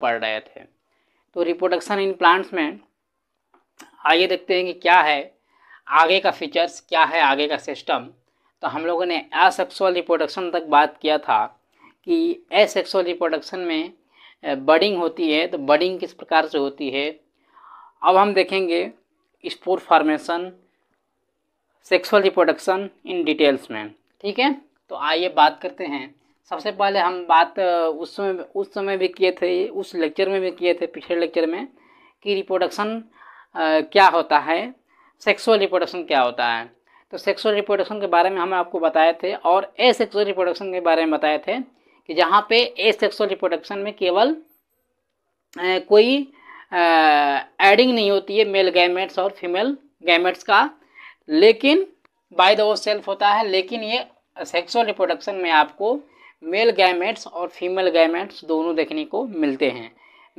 पढ़ रहे थे तो रिप्रोडक्शन इन प्लांट्स में आइए देखते हैं कि क्या है आगे का फीचर्स क्या है आगे का सिस्टम तो हम लोगों ने असेक्सुअल रिप्रोडक्शन तक बात किया था कि एसेक्सुअल रिप्रोडक्शन में बडिंग होती है तो बडिंग किस प्रकार से होती है अब हम देखेंगे spore formation sexual reproduction in details में ठीक है तो आइए बात करते हैं सबसे पहले हम बात उस समय उस समय भी किए थे उस लेक्चर में भी किए थे पिछले लेक्चर में कि रिप्रोडक्शन क्या होता है सेक्सुअल रिप्रोडक्शन क्या होता है तो सेक्सुअल रिप्रोडक्शन के बारे में हम आपको बताए थे और ए सेक्सुअल रिप्रोडक्शन के बारे में बताए थे कि जहाँ पे ए सेक्सुअल रिप्रोडक्शन में केवल कोई एडिंग नहीं होती है मेल गैमेट्स और फीमेल गैमेट्स का लेकिन बाय द वो सेल्फ होता है लेकिन ये सेक्सुअल रिप्रोडक्शन में आपको मेल गैमेट्स और फीमेल गैमेट्स दोनों देखने को मिलते हैं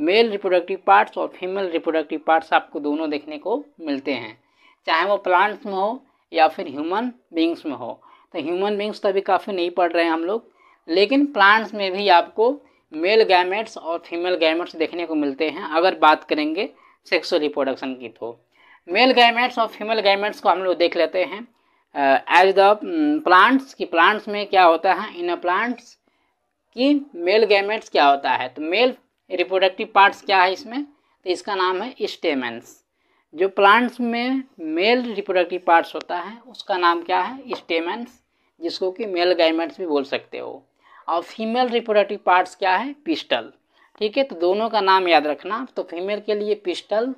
मेल रिप्रोडक्टिव पार्ट्स और फीमेल रिप्रोडक्टिव पार्ट्स आपको दोनों देखने को मिलते हैं चाहे वो प्लांट्स में हो या फिर ह्यूमन बींग्स में हो तो ह्यूमन बींग्स तो अभी काफ़ी नहीं पढ़ रहे हैं हम लोग लेकिन प्लांट्स में भी आपको मेल गैमेट्स और फीमेल गैमेट्स देखने को मिलते हैं अगर बात करेंगे सेक्सुअल रिप्रोडक्शन की तो मेल गैमेट्स और फीमेल गैमेट्स को हम लोग देख लेते हैं एज द प्लांट्स की प्लांट्स में क्या होता है इन प्लांट्स की मेल गैमेट्स क्या होता है तो मेल रिप्रोडक्टिव पार्ट्स क्या है इसमें तो इसका नाम है स्टेमेंस जो प्लांट्स में मेल रिप्रोडक्टिव पार्ट्स होता है उसका नाम क्या है स्टेमेंस जिसको कि मेल गैमेट्स भी बोल सकते हो और फीमेल रिप्रोडक्टिव पार्ट्स क्या है पिस्टल ठीक है तो दोनों का नाम याद रखना तो फीमेल के लिए पिस्टल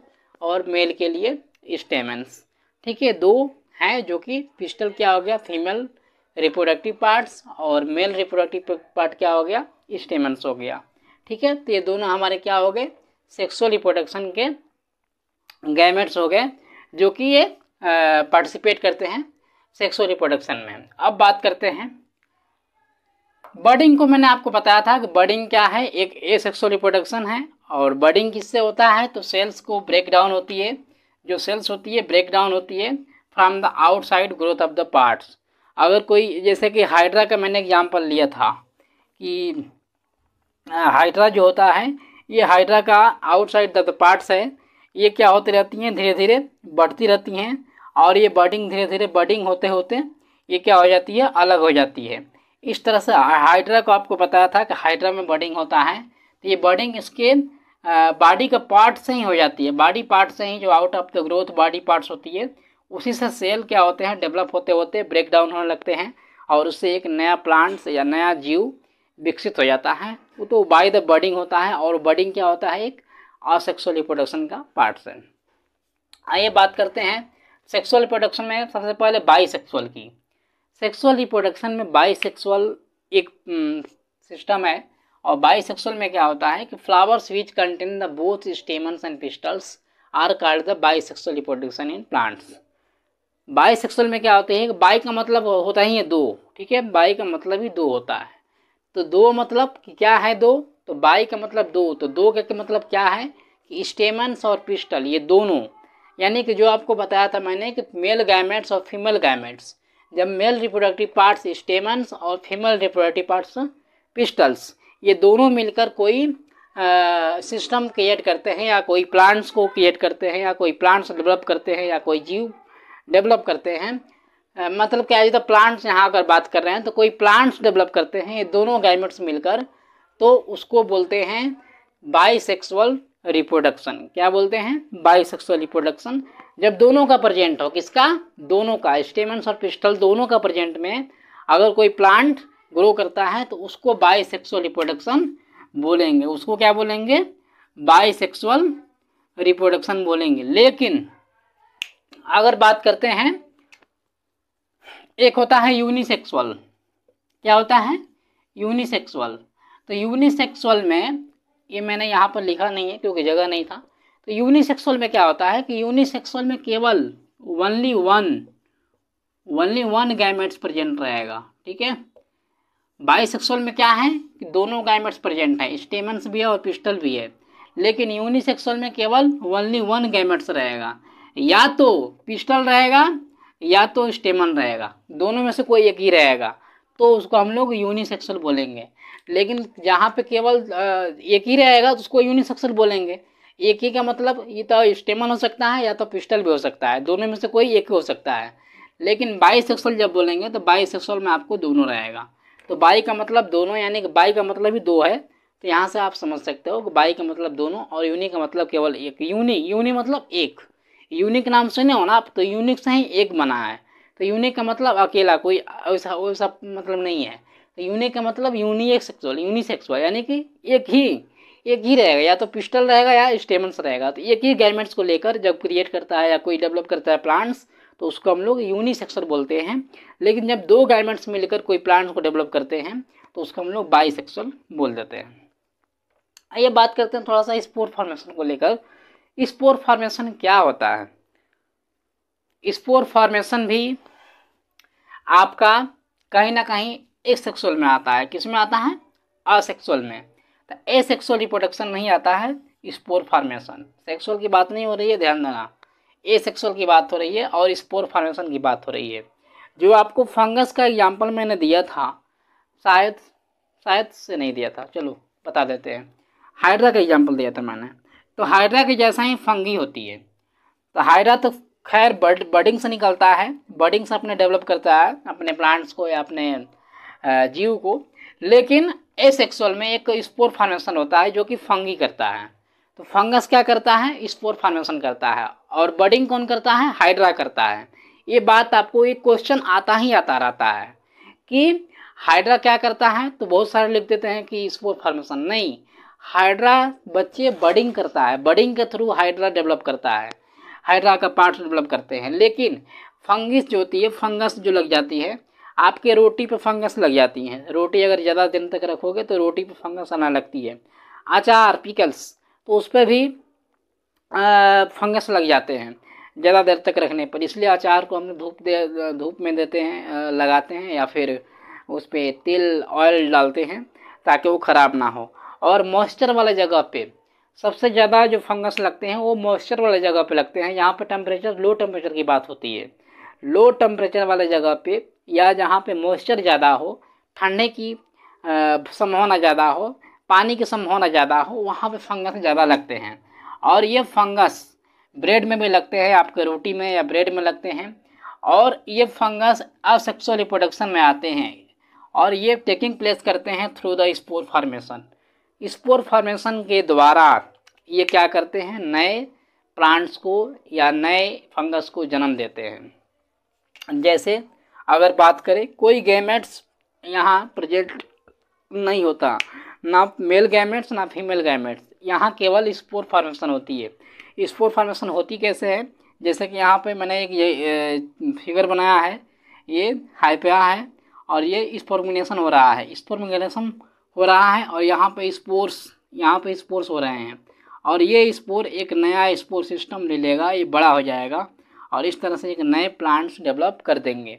और मेल के लिए स्टेमेंस ठीक है दो हैं जो कि पिस्टल क्या हो गया फीमेल रिप्रोडक्टिव पार्ट्स और मेल रिप्रोडक्टिव पार्ट क्या हो गया स्टेमेंट्स हो गया ठीक है तो ये दोनों हमारे क्या हो गए सेक्सुअल रिप्रोडक्शन के गैमेट्स हो गए जो कि ये पार्टिसिपेट करते हैं सेक्सुअल रिप्रोडक्शन में अब बात करते हैं बर्डिंग को मैंने आपको बताया था कि बर्डिंग क्या है एक ए सेक्सुअल रिप्रोडक्शन है और बर्डिंग किससे होता है तो सेल्स को ब्रेक डाउन होती है जो सेल्स होती है ब्रेक डाउन होती है from the outside growth of the parts अगर कोई जैसे कि हाइड्रा का मैंने एग्जाम्पल लिया था कि हाइड्रा जो होता है ये हाइड्रा का आउटसाइड द पार्ट्स है ये क्या होती रहती हैं धीरे धीरे बढ़ती रहती हैं और ये बर्डिंग धीरे धीरे बर्डिंग होते होते ये क्या हो जाती है अलग हो जाती है इस तरह से हाइड्रा को आपको बताया था कि हाइड्रा में बर्डिंग होता है तो ये बर्डिंग इसके बॉडी का पार्ट से ही हो जाती है बॉडी पार्ट से ही जो out of the growth body parts होती है उसी से सेल क्या होते हैं डेवलप होते होते ब्रेक डाउन होने लगते हैं और उससे एक नया प्लांट्स या नया जीव विकसित हो जाता है वो तो बाय द बर्डिंग होता है और बर्डिंग क्या होता है एक असेक्सुअल रिप्रोडक्शन का पार्ट्स है आइए बात करते हैं सेक्सुअल रिप्रोडक्शन में सबसे पहले बाई की सेक्सुअल रिप्रोडक्शन में बाई एक सिस्टम है और बाई में क्या होता है कि flowers which contain the both stamens and pistils are called the sexual reproduction in plants bisexual में क्या होते हैं बाई का मतलब होता ही है दो ठीक है बाई का मतलब ही दो होता है तो दो मतलब क्या है दो तो बाई का मतलब दो तो दो का मतलब क्या है कि स्टेमन्स और पिस्टल ये दोनों यानी कि जो आपको बताया था मैंने कि मेल गैमेट्स और फीमेल गैमेट्स जब मेल रिप्रोडक्टिव पार्ट्स स्टेमन्स और फीमेल रिप्रोडक्टिव पार्ट्स पिस्टल्स ये दोनों मिलकर कोई सिस्टम क्रिएट करते हैं या कोई प्लांट्स को क्रिएट करते हैं या कोई प्लांट्स डेवलप करते हैं या कोई जीव डेवलप करते हैं मतलब क्या है तो प्लांट्स यहाँ अगर बात कर रहे हैं तो कोई प्लांट्स डेवलप करते हैं ये दोनों गैमेट्स मिलकर तो उसको बोलते हैं बाईसेक्सुअल रिप्रोडक्शन क्या बोलते हैं बाईसेक्सुअल रिप्रोडक्शन जब दोनों का प्रजेंट हो किसका दोनों का स्टेमेंट्स और पिस्टल दोनों का प्रजेंट में अगर कोई प्लांट ग्रो करता है तो उसको बाईसेक्सुअल रिप्रोडक्शन बोलेंगे उसको क्या बोलेंगे बाईसेक्सुअल रिप्रोडक्शन बोलेंगे लेकिन अगर बात करते हैं एक होता है यूनिसेक्सुअल क्या होता है यूनिसेक्सुअल तो यूनिसेक्सुअल में ये मैंने यहाँ पर लिखा नहीं है क्योंकि जगह नहीं था तो यूनिसेक्सुअल में क्या होता है कि यूनिसेक्सुअल में केवल only one only one gametes present रहेगा ठीक है बाइसेक्सुअल में क्या है कि दोनों गैमेट्स प्रेजेंट हैं स्टेमेंट्स भी है और पिस्टल भी है लेकिन यूनिसेक्सुअल में केवल वनली वन गैमेट्स रहेगा या तो पिस्टल रहेगा या तो स्टेमन रहेगा दोनों में से कोई एक ही रहेगा तो उसको हम लोग यूनिसेक्सल बोलेंगे लेकिन जहाँ पे केवल एक ही रहेगा तो उसको यूनिसेक्सल बोलेंगे एक ही का मतलब ये तो स्टेमन हो सकता है या तो पिस्टल भी हो सकता है दोनों में से कोई एक ही हो सकता है लेकिन बाई सेक्सुअल जब बोलेंगे तो बाई सेक्सुअल में आपको दोनों रहेगा तो बाई का मतलब दोनों यानी कि बाई का मतलब ही दो है तो यहाँ से आप समझ सकते हो कि बाई का मतलब दोनों और यूनी का मतलब केवल एक यूनी यूनी मतलब एक यूनिक नाम सुने हो ना आप तो यूनिक से ही एक बना है तो यूनिक का मतलब अकेला कोई ऐसा वैसा मतलब नहीं है तो यूनिक का मतलब यूनिक सेक्सुअल यूनिसेक्सुअल यानी कि एक ही एक ही रहेगा या तो पिस्टल रहेगा या स्टेमेंट्स रहेगा तो एक ही गैरमेंट्स को लेकर जब क्रिएट करता है या कोई डेवलप करता है प्लांट्स तो उसको हम लोग यूनिसेक्सुअल बोलते हैं लेकिन जब दो गैमेट्स मिलकर कोई प्लांट्स को डेवलप करते हैं तो उसको हम लोग बाईसेक्सुअल बोल देते हैं आइए बात करते हैं थोड़ा सा स्पोर फॉर्मेशन को लेकर स्पोर फॉर्मेशन क्या होता है स्पोर फॉर्मेशन भी आपका कहीं ना कहीं एसेक्सुअल में आता है किस में आता है असेक्सुअल में तो एसेक्सुअल रिप्रोडक्शन नहीं आता है स्पोर फॉर्मेशन सेक्सुअल की बात नहीं हो रही है ध्यान देना एसेक्सुअल की बात हो रही है और स्पोर फॉर्मेशन की बात हो रही है जो आपको फंगस का एग्जाम्पल मैंने दिया था शायद शायद से नहीं दिया था चलो बता देते हैं हाइड्रा का एग्जाम्पल दिया था मैंने तो हाइड्रा के जैसा ही फंगी होती है तो हाइड्रा तो खैर बर्ड बर्डिंग से निकलता है बर्डिंग से अपने डेवलप करता है अपने प्लांट्स को या अपने जीव को लेकिन सेक्सुअल में एक स्पोर फॉर्मेशन होता है जो कि फंगी करता है तो फंगस क्या करता है स्पोर फॉर्मेशन करता है और बर्डिंग कौन करता है हाइड्रा करता है ये बात आपको एक क्वेश्चन आता ही आता रहता है कि हाइड्रा क्या करता है तो बहुत सारे लिख देते हैं कि स्पोर फॉर्मेशन नहीं हाइड्रा बच्चे बडिंग करता है बडिंग के थ्रू हाइड्रा डेवलप करता है हाइड्रा का पार्ट डेवलप करते हैं लेकिन फंगस जो होती है फंगस जो लग जाती है आपके रोटी पे फंगस लग जाती है रोटी अगर ज़्यादा दिन तक रखोगे तो रोटी पे फंगस आना लगती है अचार पिकल्स तो उस पर भी आ, फंगस लग जाते हैं ज़्यादा देर तक रखने पर इसलिए अचार को हम धूप दे धूप में देते हैं लगाते हैं या फिर उस पर तेल ऑयल डालते हैं ताकि वो ख़राब ना हो और मॉइस्चर वाले जगह पे सबसे ज़्यादा जो फंगस लगते हैं वो मॉइस्चर वाले जगह पे लगते हैं यहाँ पे टेम्परेचर लो टेम्परेचर की बात होती है लो टेम्परेचर वाले जगह पे या जहाँ पे मॉइस्चर ज़्यादा हो ठंडे की संभावना ज़्यादा हो पानी की संभावना ज़्यादा हो वहाँ पर फंगस ज़्यादा लगते हैं और ये फंगस ब्रेड में भी लगते हैं आपके रोटी में या ब्रेड में लगते हैं और ये फंगस असेक्सुअल रिप्रोडक्शन में आते हैं और ये टेकिंग प्लेस करते हैं through the spore formation spore formation के द्वारा ये क्या करते हैं नए प्लांट्स को या नए फंगस को जन्म देते हैं जैसे अगर बात करें कोई गैमेट्स यहाँ प्रेजेंट नहीं होता ना मेल गैमेट्स ना फीमेल गैमेट्स यहाँ केवल स्पोर फॉर्मेशन होती है स्पोर फॉर्मेशन होती कैसे है जैसे कि यहाँ पे मैंने एक ये फिगर बनाया है ये हाइपिया है और ये स्पोर्मिनेशन हो रहा है स्पोर्मिनेशन हो रहा है और यहाँ पे स्पोर्स यहाँ पे स्पोर्स हो रहे हैं और ये स्पोर एक नया स्पोर सिस्टम ले लेगा ये बड़ा हो जाएगा और इस तरह से एक नए प्लांट्स डेवलप कर देंगे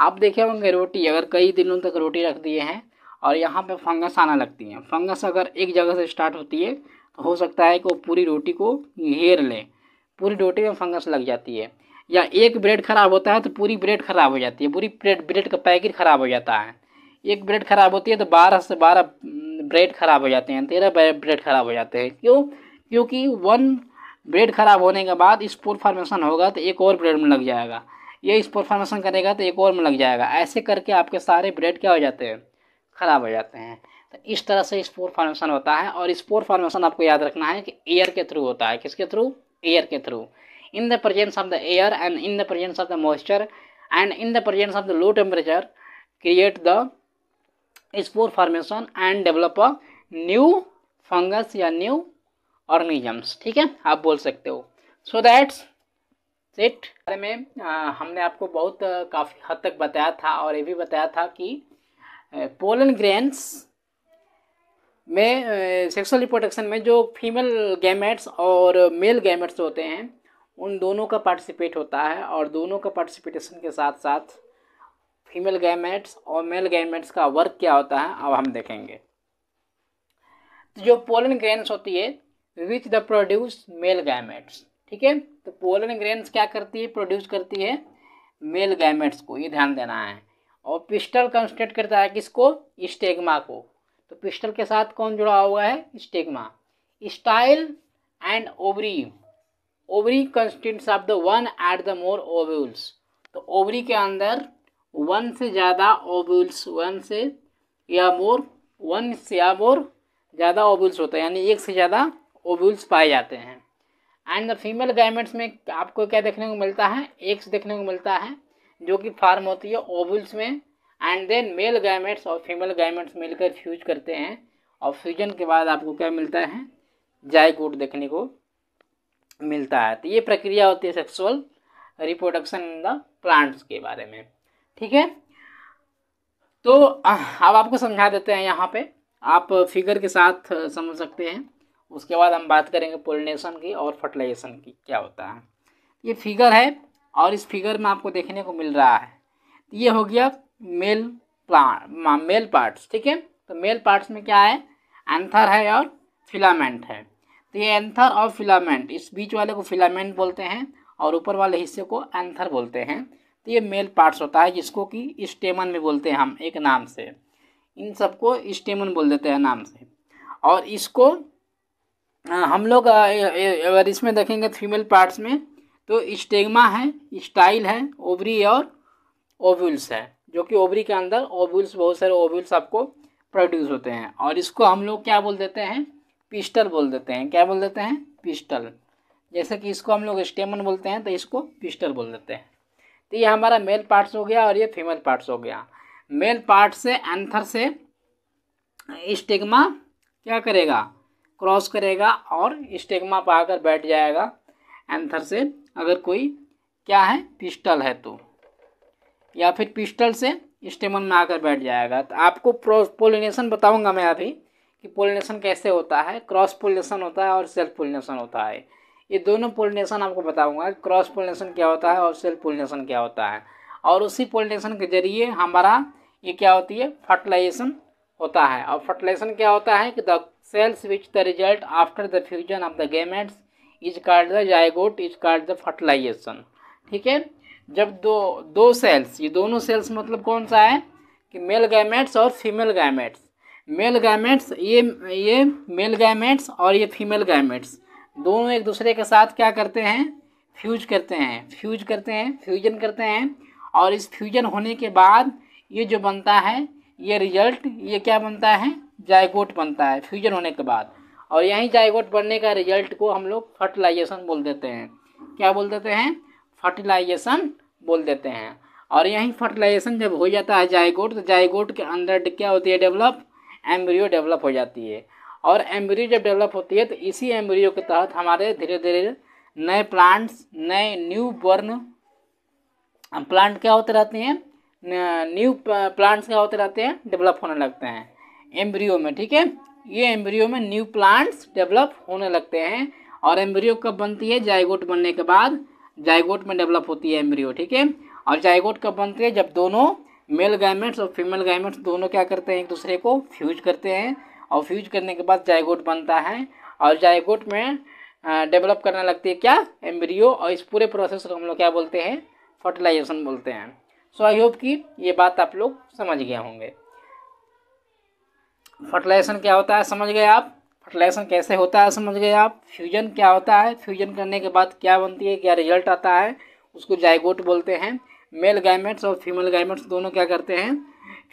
आप देखे होंगे रोटी अगर कई दिनों तक रोटी रख दिए हैं और यहाँ पे फंगस आना लगती है फंगस अगर एक जगह से स्टार्ट होती है तो हो सकता है कि वो पूरी रोटी को घेर लें पूरी रोटी में फंगस लग जाती है या एक ब्रेड ख़राब होता है तो पूरी ब्रेड ख़राब हो जाती है पूरी ब्रेड ब्रेड का पैकेट ख़राब हो जाता है एक ब्रेड ख़राब होती है तो बारह से बारह हम्म, ब्रेड ख़राब हो जाते हैं तेरह ब्रेड ख़राब हो जाते हैं क्यों क्योंकि वन ब्रेड ख़राब होने के बाद स्पोर फार्मेशन होगा तो एक और ब्रेड में लग जाएगा ये स्पोर फार्मेशन करेगा तो एक और में लग जाएगा ऐसे करके आपके सारे ब्रेड क्या हो जाते हैं ख़राब हो जाते हैं तो इस तरह से स्पोर फार्मेशन होता है और स्पोर फार्मेशन आपको याद रखना है कि एयर के थ्रू होता है किसके थ्रू एयर के through in the presence of the air and in the presence of the moisture and in the presence of the low temperature create the spore formation and develop a new fungus या new organisms ठीक है आप बोल सकते हो so that's set बारे में आ, हमने आपको बहुत काफ़ी हद तक बताया था और ये भी बताया था कि पोलन ग्रेन्स में सेक्सुअल रिप्रोडक्शन में जो फीमेल गैमेट्स और मेल गैमेट्स होते हैं उन दोनों का पार्टिसिपेट होता है और दोनों का पार्टिसिपेटेशन के साथ साथ फीमेल गैमेट्स और मेल गैमेट्स का वर्क क्या होता है अब हम देखेंगे तो जो पोलन ग्रेन्स होती है which the produce male gametes ठीक है तो पोलन ग्रेन्स क्या करती है प्रोड्यूस करती है मेल गैमेट्स को ये ध्यान देना है और पिस्टल कंस्ट्रेट करता है किसको स्टेगमा को तो पिस्टल के साथ कौन जुड़ा हुआ है stigma style and ovary ovary consists of the one at the more ovules तो ओवरी के अंदर वन से ज़्यादा ओबुल्स वन से या मोर वन से या मोर ज़्यादा ओबुल्स होता है यानी एक से ज़्यादा ओबुल्स पाए जाते हैं एंड द फीमेल गैमेट्स में आपको क्या देखने को मिलता है एग्स देखने को मिलता है जो कि फार्म होती है ओबुल्स में एंड देन मेल गैमेट्स और फीमेल गैमेट्स मिलकर फ्यूज करते हैं और फ्यूजन के बाद आपको क्या मिलता है जायकोट देखने को मिलता है तो ये प्रक्रिया होती है sexual reproduction in the plants के बारे में ठीक है तो अब आपको समझा देते हैं यहाँ पे आप फिगर के साथ समझ सकते हैं उसके बाद हम बात करेंगे पोलिनेशन की और फर्टिलाइजेशन की क्या होता है ये फिगर है और इस फिगर में आपको देखने को मिल रहा है ये हो गया मेल प्लांट मेल पार्ट्स ठीक है तो मेल पार्ट्स में क्या है एंथर है और फिलामेंट है तो ये एंथर और फिलामेंट इस बीच वाले को फिलामेंट बोलते हैं और ऊपर वाले हिस्से को एंथर बोलते हैं तो ये मेल पार्ट्स होता है जिसको कि स्टेमन में बोलते हैं हम एक नाम से इन सबको स्टेमन बोल देते हैं नाम से और इसको हम लोग अगर इसमें देखेंगे फीमेल पार्ट्स में तो स्टेगमा है स्टाइल है ओवरी और ओव्यूल्स है जो कि ओवरी के अंदर ओव्यूल्स बहुत सारे ओव्यूल्स आपको प्रोड्यूस होते हैं और इसको हम लोग क्या बोल देते हैं पिस्टल बोल देते हैं क्या बोल देते हैं पिस्टल जैसे कि इसको हम लोग स्टेमन बोलते हैं तो इसको पिस्टल बोल देते हैं तो ये हमारा मेल पार्ट्स हो गया और ये फीमेल पार्ट्स हो गया मेल पार्ट से एंथर से स्टेगमा क्या करेगा क्रॉस करेगा और स्टेगमा पर आकर बैठ जाएगा एंथर से अगर कोई क्या है पिस्टल है तो या फिर पिस्टल से स्टेमन में आकर बैठ जाएगा तो आपको पोलिनेशन बताऊंगा मैं अभी कि पोलिनेशन कैसे होता है क्रॉस पोलिनेशन होता है और सेल्फ पोलिनेशन होता है ये दोनों पोलिनेशन आपको बताऊंगा क्रॉस पोलिनेशन क्या होता है और सेल पोलिनेशन क्या होता है और उसी पोलिनेशन के जरिए हमारा ये क्या होती है फर्टिलाइजेशन होता है और फर्टिलाइजेशन क्या होता है कि the cells which the result after the fusion of the gametes is called the zygote is called the fertilisation ठीक है जब दो दो सेल्स ये दोनों सेल्स मतलब कौन सा है कि मेल गैमेट्स और फीमेल गैमेट्स मेल गैमेट्स ये ये मेल गैमेट्स और ये फीमेल गैमेट्स दोनों एक दूसरे के साथ क्या करते हैं फ्यूज करते हैं फ्यूज करते हैं फ्यूजन करते हैं और इस फ्यूजन होने के बाद ये जो बनता है ये रिजल्ट ये क्या बनता है जायगोट बनता है फ्यूजन होने के बाद और यही जायगोट बनने का रिजल्ट को हम लोग फर्टिलाइजेशन बोल देते हैं क्या बोल देते हैं फर्टिलाइजेशन बोल देते हैं और यहीं फर्टिलाइजेशन जब हो जाता है जायगोट तो जायगोट के अंदर क्या होती है डेवलप एम्ब्रियो डेवलप हो जाती है और एम्ब्रियो जब डेवलप होती है तो इसी एम्ब्रियो के तहत हमारे धीरे धीरे नए प्लांट्स नए न्यू बर्न प्लांट क्या होते रहते हैं न्यू प्लांट्स क्या होते रहते हैं डेवलप होने लगते हैं एम्ब्रियो में ठीक है ये एम्ब्रियो में न्यू प्लांट्स डेवलप होने लगते हैं और एम्ब्रियो कब बनती है जाइगोट बनने के बाद जाइगोट में डेवलप होती है एम्ब्रियो ठीक है और जाइगोट कब बनती है जब दोनों मेल गैमेट्स और फीमेल गैमेट्स दोनों क्या करते हैं एक दूसरे को फ्यूज करते हैं और फ्यूज करने के बाद जायगोट बनता है और जायगोट में डेवलप करने लगती है क्या एम्ब्रियो और इस पूरे प्रोसेस को हम लोग क्या बोलते हैं फर्टिलाइजेशन बोलते हैं सो आई होप कि ये बात आप लोग समझ गए होंगे फर्टिलाइजेशन क्या होता है समझ गए आप फर्टिलाइजेशन कैसे होता है समझ गए आप फ्यूजन क्या होता है फ्यूजन करने के बाद क्या बनती है क्या रिजल्ट आता है उसको जायगोट बोलते हैं मेल गैमेट्स और फीमेल गैमेट्स दोनों क्या करते हैं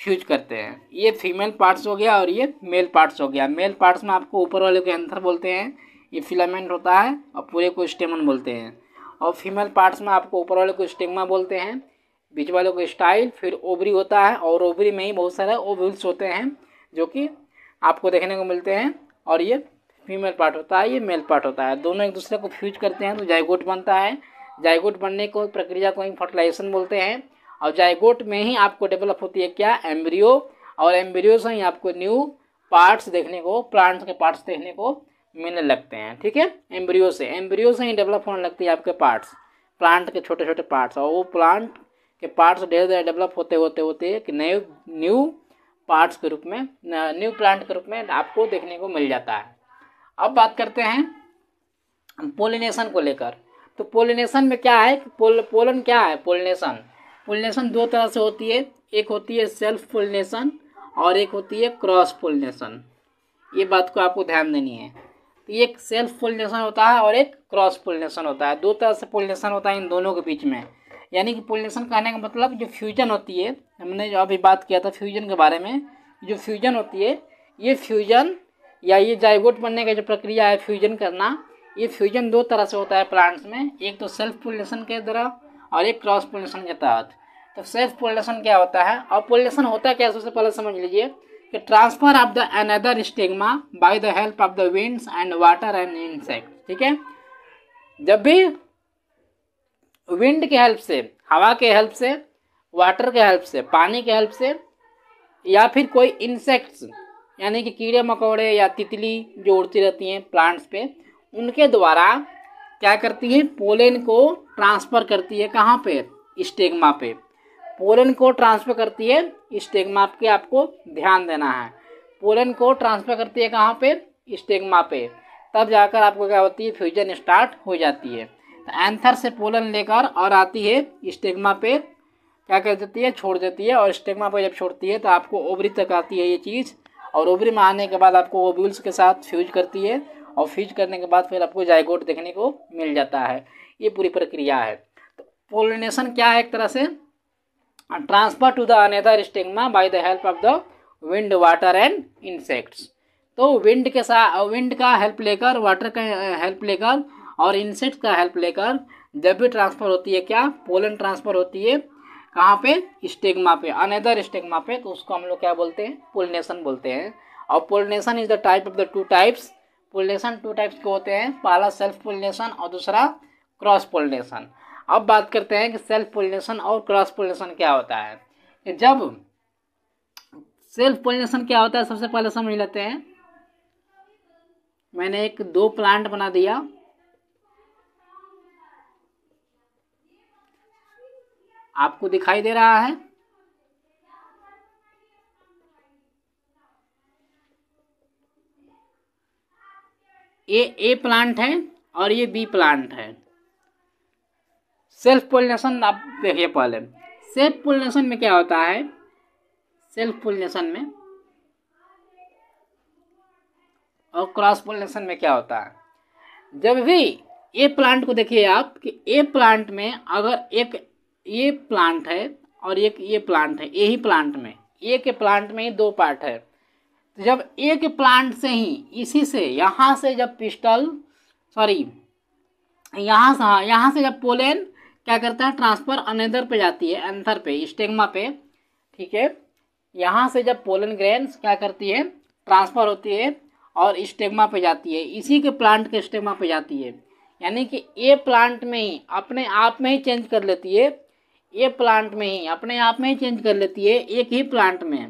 फ्यूज करते हैं ये फीमेल पार्ट्स हो गया और ये मेल पार्ट्स हो गया मेल पार्ट्स में आपको ऊपर वाले को एंथर बोलते हैं ये फिलामेंट होता है और पूरे को स्टेमन बोलते हैं और फीमेल पार्ट्स में आपको ऊपर वाले को स्टेगमा बोलते हैं बीच वाले को स्टाइल फिर ओबरी होता है और ओबरी में ही बहुत सारे ओवल्स होते हैं जो कि आपको देखने को मिलते हैं और ये फीमेल पार्ट होता है ये मेल पार्ट होता है दोनों एक दूसरे को फ्यूज करते हैं तो जायगोट बनता है जायगोट बनने को प्रक्रिया को ही फर्टिलाइजेशन बोलते हैं और जायगोट में ही आपको डेवलप होती है क्या एम्ब्रियो और एम्ब्रियो से ही आपको न्यू पार्ट्स देखने को प्लांट्स के पार्ट्स देखने को मिलने लगते हैं ठीक है एम्ब्रियो से एम्ब्रियो से ही डेवलप होने लगती है आपके पार्ट्स प्लांट के छोटे छोटे पार्ट्स और वो प्लांट के पार्ट्स धीरे धीरे डेवलप होते होते होते कि नए न्यू पार्ट्स के रूप में न्यू प्लांट के रूप में आपको देखने को मिल जाता है अब बात करते हैं पोलिनेशन को लेकर तो पोलिनेशन में क्या है पोल पोलन क्या है पोलिनेशन पोलिनेशन दो तरह से होती है एक होती है सेल्फ पोलिनेशन और एक होती है क्रॉस पोलिनेशन ये बात को आपको ध्यान देनी है तो एक सेल्फ पोलिनेशन होता है और एक क्रॉस पोलिनेशन होता है दो तरह से पोलिनेशन होता है इन दोनों के बीच में यानी कि पोलिनेशन कहने का मतलब जो फ्यूजन होती है हमने जो अभी बात किया था फ्यूजन के बारे में जो फ्यूजन होती है ये फ्यूजन या ये जाइगोट बनने का जो प्रक्रिया है फ्यूजन करना ये फ्यूजन दो तरह से होता है प्लांट्स में एक तो सेल्फ पोलिनेशन के द्वारा और एक क्रॉस पोलेशन के तहत तो सेल्फ पोलेशन क्या होता है और पोलेशन होता क्या है सबसे पहले समझ लीजिए कि transfer of the another stigma by the help of the winds and water and insect ठीक है जब भी विंड के हेल्प से हवा के हेल्प से वाटर के हेल्प से पानी के हेल्प से या फिर कोई इंसेक्ट्स यानी कि कीड़े मकोड़े या तितली जो उड़ती रहती हैं प्लांट्स पे उनके द्वारा क्या करती है पोलन को ट्रांसफर करती है कहाँ पे स्टेगमा पे पोलन को ट्रांसफर करती है स्टेगमा पे आपको ध्यान देना है पोलन को ट्रांसफर करती है कहाँ पे स्टेगमा पे तब जाकर आपको क्या होती है फ्यूजन स्टार्ट हो जाती है तो एंथर से पोलन लेकर और आती है स्टेगमा पे क्या कर देती है छोड़ देती है और स्टेगमा पे जब छोड़ती है तो आपको ओबरी तक आती है ये चीज़ और ओबरी में आने के बाद आपको ओब्यूल्स के साथ फ्यूज करती है और फ्यूज करने के बाद फिर आपको जायगोट देखने को मिल जाता है ये पूरी प्रक्रिया है तो पोलिनेशन क्या है एक तरह से transfer to the another stigma by the help of the wind water and insects तो विंड के साथ विंड का हेल्प लेकर वाटर का हेल्प लेकर और इंसेक्ट का हेल्प लेकर जब भी ट्रांसफ़र होती है क्या पोलन ट्रांसफ़र होती है कहाँ पे स्टेगमा पे अनदर स्टेगमा पे तो उसको हम लोग क्या बोलते हैं पोलिनेशन बोलते हैं और pollination is the type of the two types pollination two types के होते हैं पहला सेल्फ पोलिनेशन और दूसरा क्रॉस पोलिनेशन अब बात करते हैं कि सेल्फ पोलिनेशन और क्रॉस पोलिनेशन क्या होता है कि जब सेल्फ पोलिनेशन क्या होता है सबसे पहले समझ लेते हैं मैंने एक दो प्लांट बना दिया आपको दिखाई दे रहा है ए ए प्लांट है और ये बी प्लांट है सेल्फ पोलिनेशन आप देखिए पहले सेल्फ पोलिनेशन में क्या होता है सेल्फ पोलिनेशन में और क्रॉस पोलिनेशन में क्या होता है जब भी ए प्लांट को देखिए आप कि ए प्लांट में अगर एक ये प्लांट है और एक ये प्लांट है यही प्लांट में ए के प्लांट में ही दो पार्ट है तो जब एक प्लांट से ही इसी से यहाँ से जब पिस्टल सॉरी यहाँ से हाँ यहाँ से जब पोलेन क्या करता है ट्रांसफर अनेदर पे जाती है एंथर पे स्टेगमा पे ठीक है यहाँ से जब पोलन ग्रेन्स क्या करती है ट्रांसफर होती है और स्टेगमा पे जाती है इसी के प्लांट के स्टेगमा पे जाती है यानी कि ए प्लांट में ही अपने आप में ही चेंज कर लेती है ए प्लांट में ही अपने आप में ही चेंज कर लेती है एक ही प्लांट में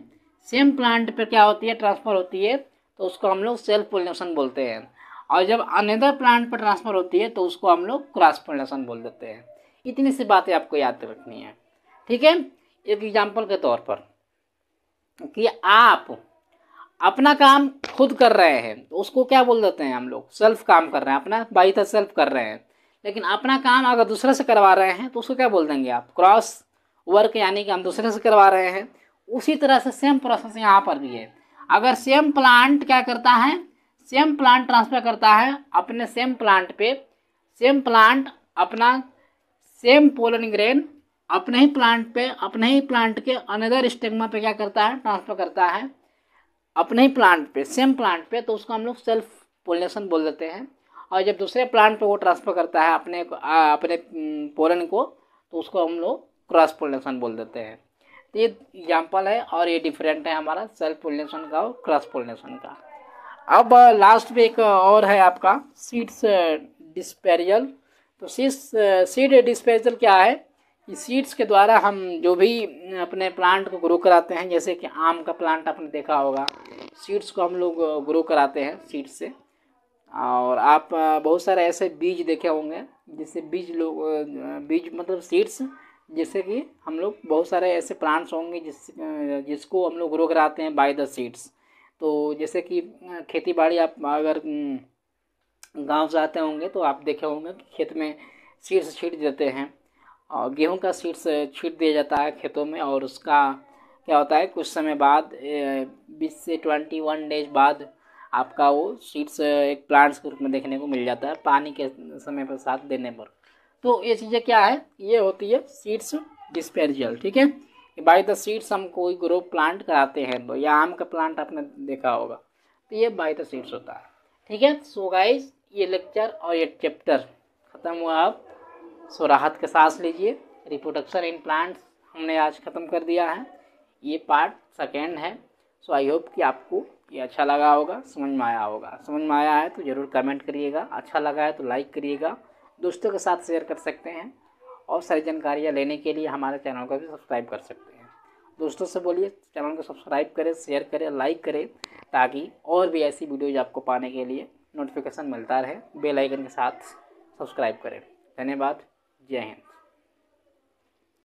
सेम प्लांट पर क्या होती है ट्रांसफ़र होती है तो उसको हम लोग सेल्फ पोलिनेशन बोलते हैं और जब अनदर प्लांट पर ट्रांसफ़र होती है तो उसको हम लोग क्रॉस पोलिनेशन बोल देते हैं इतनी सी बातें आपको याद रखनी है ठीक है एक एग्जाम्पल के तौर पर कि आप अपना काम खुद कर रहे हैं तो उसको क्या बोल देते हैं हम लोग सेल्फ काम कर रहे हैं अपना बाई था सेल्फ कर रहे हैं लेकिन अपना काम अगर दूसरे से करवा रहे हैं तो उसको क्या बोल देंगे आप क्रॉस वर्क यानी कि हम दूसरे से करवा रहे हैं उसी तरह से सेम प्रोसेस यहाँ पर भी है अगर सेम प्लांट क्या करता है सेम प्लांट ट्रांसफर करता है अपने सेम प्लांट पे सेम प्लांट अपना सेम पोलन ग्रेन अपने ही प्लांट पे अपने ही प्लांट के अनदर स्टेगमा पे क्या करता है ट्रांसफर करता है अपने ही प्लांट पे सेम प्लांट पे तो उसको हम लोग सेल्फ पोलिनेशन बोल देते हैं और जब दूसरे प्लांट पे वो ट्रांसफर करता है अपने आ, अपने पोलन हम्म, को तो उसको हम लोग क्रॉस पोलिनेशन बोल देते हैं तो ये एग्जाम्पल है और ये डिफरेंट है हमारा सेल्फ पोलिनेशन का और क्रॉस पोलिनेशन का अब लास्ट में एक और है आपका सीड्स डिस्पेरियल तो सीड्स सीड डिस्पेरियल क्या है कि सीड्स के द्वारा हम जो भी अपने प्लांट को ग्रो कराते हैं जैसे कि आम का प्लांट आपने देखा होगा सीड्स को हम लोग ग्रो कराते हैं सीड्स से और आप बहुत सारे ऐसे बीज देखे होंगे जिससे बीज लोग बीज मतलब सीड्स जैसे कि हम लोग बहुत सारे ऐसे प्लांट्स होंगे जिस जिसको हम लोग ग्रो कराते हैं बाय द सीड्स तो जैसे कि खेती बाड़ी आप अगर गांव से आते होंगे तो आप देखे होंगे कि खेत में सीड्स छीट देते हैं और गेहूं का सीड्स छीट दिया जाता है खेतों में और उसका क्या होता है कुछ समय बाद बीस से ट्वेंटी वन डेज बाद आपका वो सीड्स एक प्लांट्स के रूप में देखने को मिल जाता है पानी के समय पर साथ देने पर तो ये चीज़ें क्या है ये होती है सीड्स डिस्पेरियल ठीक है बाई द सीड्स हम कोई ग्रो प्लांट कराते हैं तो या आम का प्लांट आपने देखा होगा तो ये बाई द सीड्स होता है ठीक है सो गाइस ये लेक्चर और ये चैप्टर ख़त्म हुआ आप सो राहत के सांस लीजिए रिप्रोडक्शन इन प्लांट्स हमने आज ख़त्म कर दिया है ये पार्ट सेकेंड है सो आई होप कि आपको ये अच्छा लगा होगा समझ में आया होगा समझ में आया है तो ज़रूर कमेंट करिएगा अच्छा लगा है तो लाइक करिएगा दोस्तों के साथ शेयर कर सकते हैं और सारी जानकारियाँ लेने के लिए हमारे चैनल को भी सब्सक्राइब कर सकते हैं दोस्तों से बोलिए चैनल को सब्सक्राइब करें शेयर करें लाइक करें ताकि और भी ऐसी वीडियोज आपको पाने के लिए नोटिफिकेशन मिलता रहे बेलाइकन के साथ सब्सक्राइब करें धन्यवाद जय हिंद